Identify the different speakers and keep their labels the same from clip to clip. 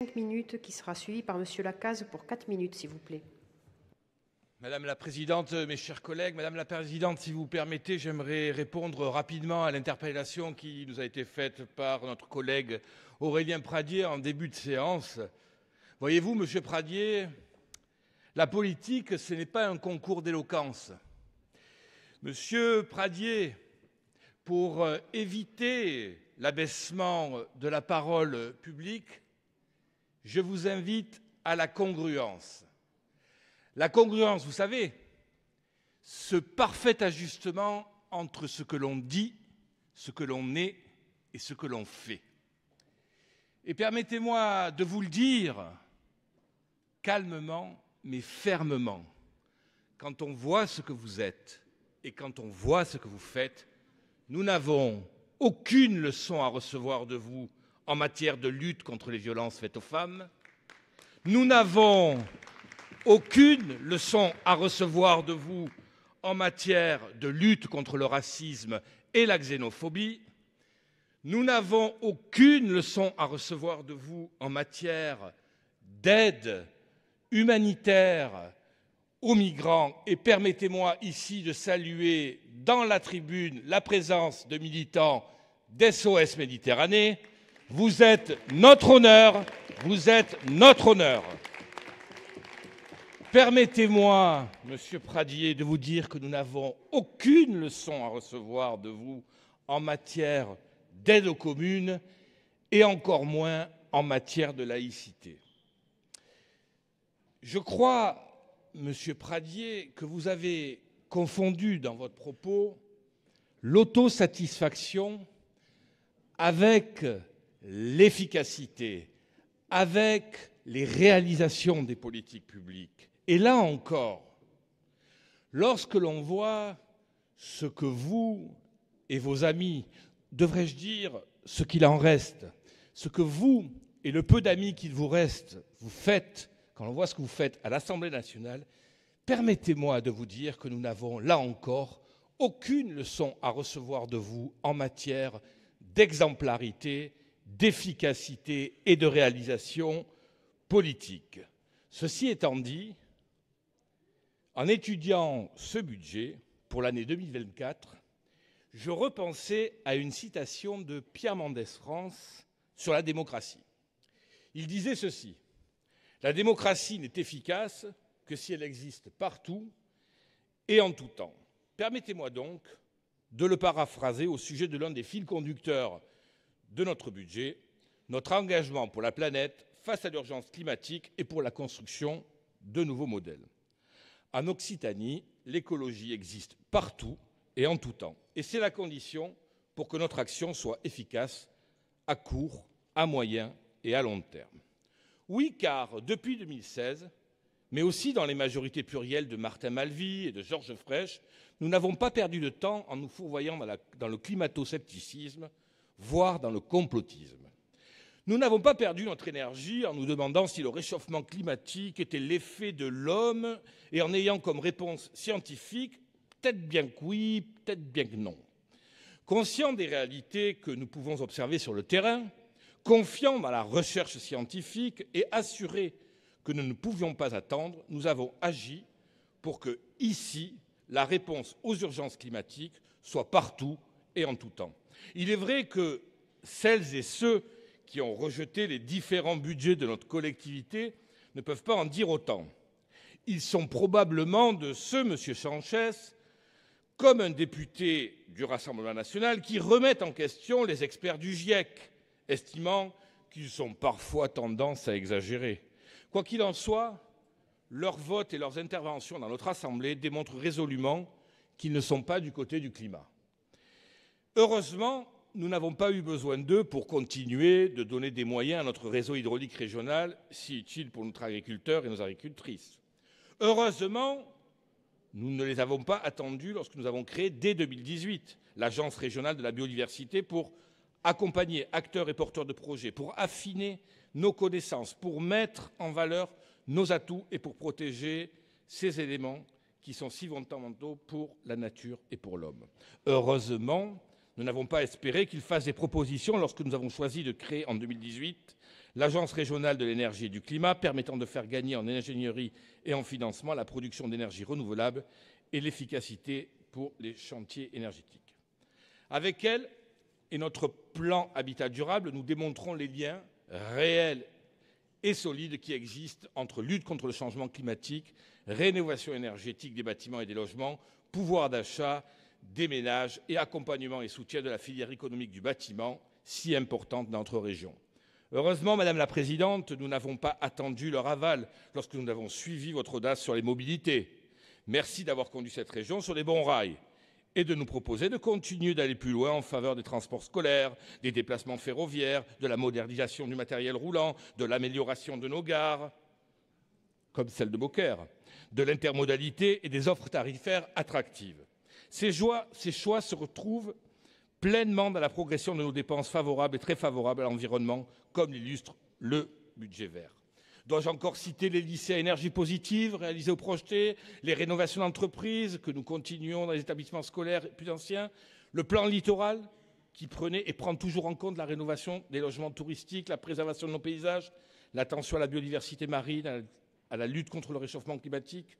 Speaker 1: 5 minutes qui sera suivi par Monsieur Lacaze pour 4 minutes, s'il vous plaît. Madame la Présidente, mes chers collègues, Madame la Présidente, si vous permettez, j'aimerais répondre rapidement à l'interpellation qui nous a été faite par notre collègue Aurélien Pradier en début de séance. Voyez-vous, Monsieur Pradier, la politique, ce n'est pas un concours d'éloquence. Monsieur Pradier, pour éviter l'abaissement de la parole publique, je vous invite à la congruence. La congruence, vous savez, ce parfait ajustement entre ce que l'on dit, ce que l'on est et ce que l'on fait. Et permettez-moi de vous le dire calmement mais fermement. Quand on voit ce que vous êtes et quand on voit ce que vous faites, nous n'avons aucune leçon à recevoir de vous en matière de lutte contre les violences faites aux femmes. Nous n'avons aucune leçon à recevoir de vous en matière de lutte contre le racisme et la xénophobie. Nous n'avons aucune leçon à recevoir de vous en matière d'aide humanitaire aux migrants. Et permettez-moi ici de saluer dans la tribune la présence de militants des d'SOS Méditerranée vous êtes notre honneur, vous êtes notre honneur. Permettez-moi, Monsieur Pradier, de vous dire que nous n'avons aucune leçon à recevoir de vous en matière d'aide aux communes et encore moins en matière de laïcité. Je crois, Monsieur Pradier, que vous avez confondu dans votre propos l'autosatisfaction avec l'efficacité avec les réalisations des politiques publiques. Et là encore, lorsque l'on voit ce que vous et vos amis, devrais-je dire ce qu'il en reste, ce que vous et le peu d'amis qu'il vous reste, vous faites, quand on voit ce que vous faites à l'Assemblée nationale, permettez-moi de vous dire que nous n'avons là encore aucune leçon à recevoir de vous en matière d'exemplarité d'efficacité et de réalisation politique. Ceci étant dit, en étudiant ce budget pour l'année 2024, je repensais à une citation de Pierre Mendès France sur la démocratie. Il disait ceci La démocratie n'est efficace que si elle existe partout et en tout temps. Permettez-moi donc de le paraphraser au sujet de l'un des fils conducteurs de notre budget, notre engagement pour la planète face à l'urgence climatique et pour la construction de nouveaux modèles. En Occitanie, l'écologie existe partout et en tout temps. Et c'est la condition pour que notre action soit efficace à court, à moyen et à long terme. Oui, car depuis 2016, mais aussi dans les majorités plurielles de Martin Malvy et de Georges Frêche, nous n'avons pas perdu de temps en nous fourvoyant dans, dans le climato-scepticisme voire dans le complotisme. Nous n'avons pas perdu notre énergie en nous demandant si le réchauffement climatique était l'effet de l'homme et en ayant comme réponse scientifique peut-être bien que oui, peut-être bien que non. Conscients des réalités que nous pouvons observer sur le terrain, confiant dans la recherche scientifique et assuré que nous ne pouvions pas attendre, nous avons agi pour que, ici, la réponse aux urgences climatiques soit partout et en tout temps. Il est vrai que celles et ceux qui ont rejeté les différents budgets de notre collectivité ne peuvent pas en dire autant. Ils sont probablement de ceux, Monsieur Sanchez, comme un député du Rassemblement national, qui remettent en question les experts du GIEC, estimant qu'ils ont parfois tendance à exagérer. Quoi qu'il en soit, leurs votes et leurs interventions dans notre Assemblée démontrent résolument qu'ils ne sont pas du côté du climat. Heureusement, nous n'avons pas eu besoin d'eux pour continuer de donner des moyens à notre réseau hydraulique régional, si utile pour notre agriculteur et nos agricultrices. Heureusement, nous ne les avons pas attendus lorsque nous avons créé, dès 2018, l'Agence régionale de la biodiversité pour accompagner acteurs et porteurs de projets, pour affiner nos connaissances, pour mettre en valeur nos atouts et pour protéger ces éléments qui sont si fondamentaux pour la nature et pour l'homme. Heureusement, nous n'avons pas espéré qu'il fasse des propositions lorsque nous avons choisi de créer en 2018 l'Agence régionale de l'énergie et du climat, permettant de faire gagner en ingénierie et en financement la production d'énergie renouvelable et l'efficacité pour les chantiers énergétiques. Avec elle et notre plan Habitat durable, nous démontrons les liens réels et solides qui existent entre lutte contre le changement climatique, rénovation énergétique des bâtiments et des logements, pouvoir d'achat déménage et accompagnement et soutien de la filière économique du bâtiment, si importante dans notre région. Heureusement, Madame la Présidente, nous n'avons pas attendu leur aval lorsque nous avons suivi votre audace sur les mobilités. Merci d'avoir conduit cette région sur les bons rails et de nous proposer de continuer d'aller plus loin en faveur des transports scolaires, des déplacements ferroviaires, de la modernisation du matériel roulant, de l'amélioration de nos gares, comme celle de Beaucaire, de l'intermodalité et des offres tarifaires attractives. Ces, ces choix se retrouvent pleinement dans la progression de nos dépenses favorables et très favorables à l'environnement, comme l'illustre le budget vert. Dois-je encore citer les lycées à énergie positive réalisés ou projetés, les rénovations d'entreprises que nous continuons dans les établissements scolaires plus anciens, le plan littoral qui prenait et prend toujours en compte la rénovation des logements touristiques, la préservation de nos paysages, l'attention à la biodiversité marine, à la lutte contre le réchauffement climatique,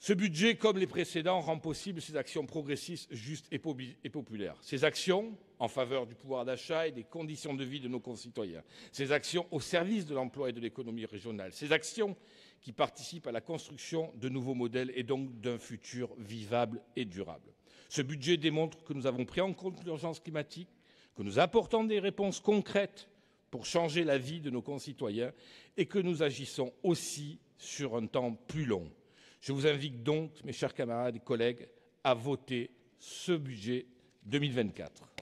Speaker 1: ce budget, comme les précédents, rend possible ces actions progressistes, justes et, populaires. Ces actions en faveur du pouvoir d'achat et des conditions de vie de nos concitoyens. Ces actions au service de l'emploi et de l'économie régionale. Ces actions qui participent à la construction de nouveaux modèles et donc d'un futur vivable et durable. Ce budget démontre que nous avons pris en compte l'urgence climatique, que nous apportons des réponses concrètes pour changer la vie de nos concitoyens et que nous agissons aussi sur un temps plus long. Je vous invite donc, mes chers camarades et collègues, à voter ce budget 2024.